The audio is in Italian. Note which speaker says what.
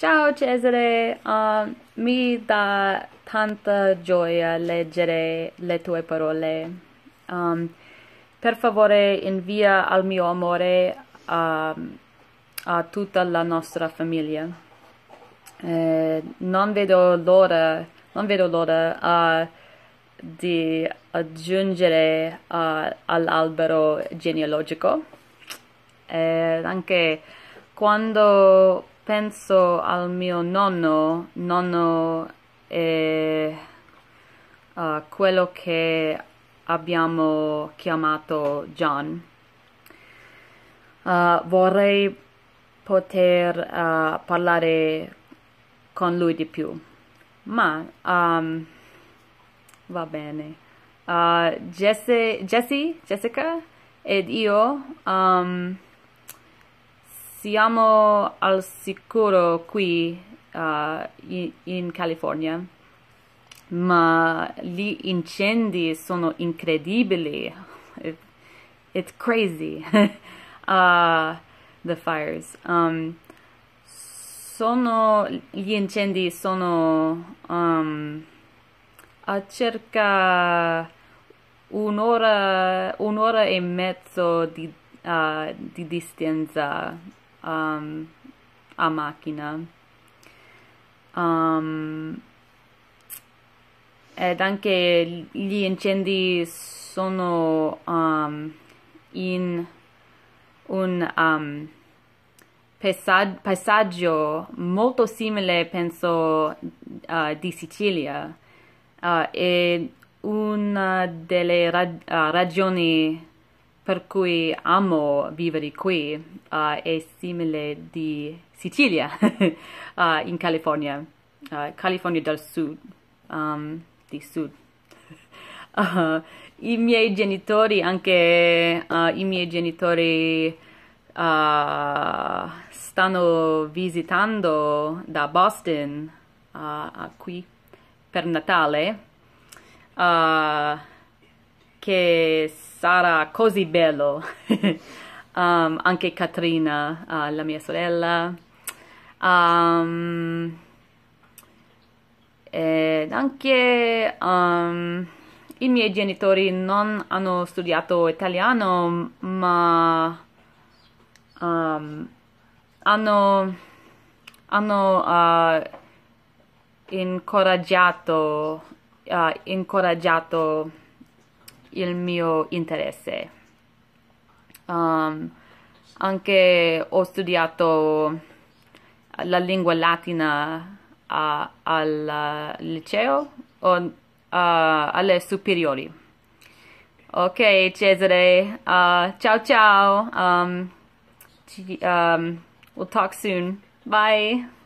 Speaker 1: Ciao Cesare, uh, mi dà tanta gioia leggere le tue parole. Um, per favore invia al mio amore a, ehm, a tutta la nostra famiglia. Eh, non vedo l'ora, non vedo l'ora uh, di aggiungere uh, all'albero genealogico. Eh, anche quando penso al mio nonno, nonno è uh, quello che abbiamo chiamato John. Uh, vorrei poter uh, parlare con lui di più, ma um, va bene. Uh, Jesse, Jesse, Jessica ed io um, siamo al sicuro qui uh, in California, ma gli incendi sono incredibili. It, it's crazy. uh, the fires. Um, sono, gli incendi sono um, a circa un'ora, un'ora e mezzo di, uh, di distanza um a macchina um ed anche gli incendi sono um in un um paesaggio molto simile penso a uh, di Sicilia uh, e una delle uh, regioni per cui amo vivere qui uh, è simile di Sicilia uh, in California, uh, California del Sud, um, di Sud. I miei genitori, anche i miei genitori stanno visitando da Boston a qui per Natale, che sarà così bello. um, anche Katrina, uh, la mia sorella. Um, ed anche um, i miei genitori non hanno studiato italiano, ma um, hanno, hanno uh, incoraggiato, uh, incoraggiato il mio interesse. Um, anche ho studiato la lingua latina a, al liceo o a, alle superiori. Ok Cesare, uh, ciao ciao, um, um, we'll talk soon, bye!